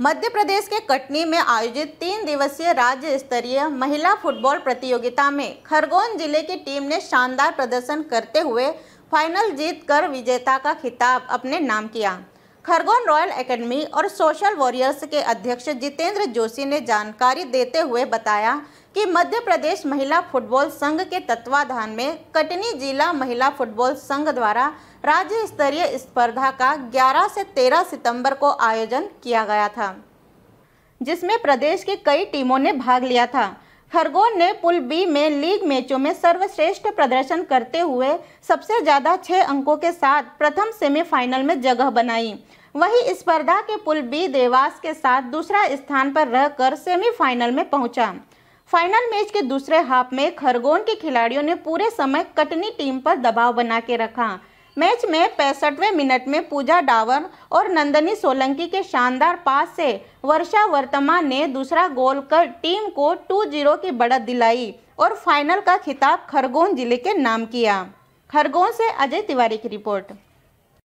मध्य प्रदेश के कटनी में आयोजित तीन दिवसीय राज्य स्तरीय महिला फुटबॉल प्रतियोगिता में खरगोन जिले की टीम ने शानदार प्रदर्शन करते हुए फाइनल जीतकर विजेता का खिताब अपने नाम किया खरगोन रॉयल एकेडमी और सोशल वॉरियर्स के अध्यक्ष जितेंद्र जोशी ने जानकारी देते हुए बताया कि मध्य प्रदेश महिला फुटबॉल संघ के तत्वाधान में कटनी जिला महिला फुटबॉल संघ द्वारा राज्य स्तरीय स्पर्धा का 11 से 13 सितंबर को आयोजन किया गया था जिसमें प्रदेश की कई टीमों ने भाग लिया था खरगोन ने पुल बी में लीग मैचों में सर्वश्रेष्ठ प्रदर्शन करते हुए सबसे ज़्यादा छः अंकों के साथ प्रथम सेमीफाइनल में जगह बनाई वही स्पर्धा के पुल बी देवास के साथ दूसरा स्थान पर रहकर सेमीफाइनल में पहुंचा। फाइनल मैच के दूसरे हाफ में खरगोन के खिलाड़ियों ने पूरे समय कटनी टीम पर दबाव बना के रखा मैच में पैंसठवें मिनट में पूजा डावर और नंदनी सोलंकी के शानदार पास से वर्षा वर्तमान ने दूसरा गोल कर टीम को 2-0 की बढ़त दिलाई और फाइनल का खिताब खरगोन जिले के नाम किया खरगोन से अजय तिवारी की रिपोर्ट